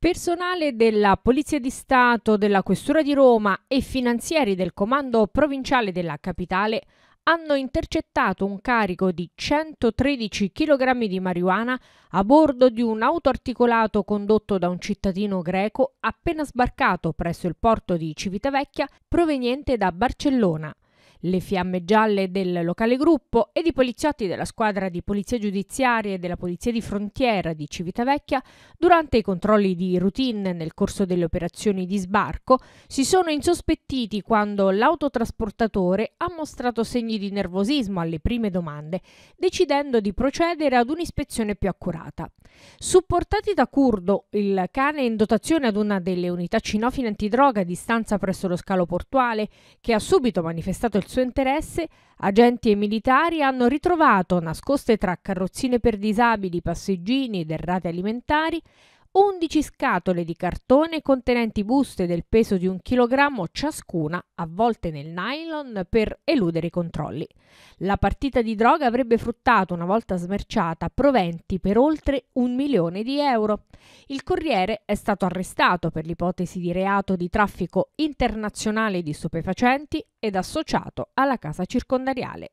Personale della Polizia di Stato, della Questura di Roma e finanzieri del Comando Provinciale della Capitale hanno intercettato un carico di 113 kg di marijuana a bordo di un auto articolato condotto da un cittadino greco appena sbarcato presso il porto di Civitavecchia proveniente da Barcellona le fiamme gialle del locale gruppo ed i poliziotti della squadra di polizia giudiziaria e della polizia di frontiera di Civitavecchia, durante i controlli di routine nel corso delle operazioni di sbarco, si sono insospettiti quando l'autotrasportatore ha mostrato segni di nervosismo alle prime domande, decidendo di procedere ad un'ispezione più accurata. Supportati da Curdo, il cane in dotazione ad una delle unità cinofine antidroga a distanza presso lo scalo portuale, che ha subito manifestato il suo interesse, agenti e militari hanno ritrovato, nascoste tra carrozzine per disabili, passeggini ed errate alimentari, 11 scatole di cartone contenenti buste del peso di un chilogrammo ciascuna, avvolte nel nylon per eludere i controlli. La partita di droga avrebbe fruttato, una volta smerciata, proventi per oltre un milione di euro. Il corriere è stato arrestato per l'ipotesi di reato di traffico internazionale di stupefacenti ed associato alla casa circondariale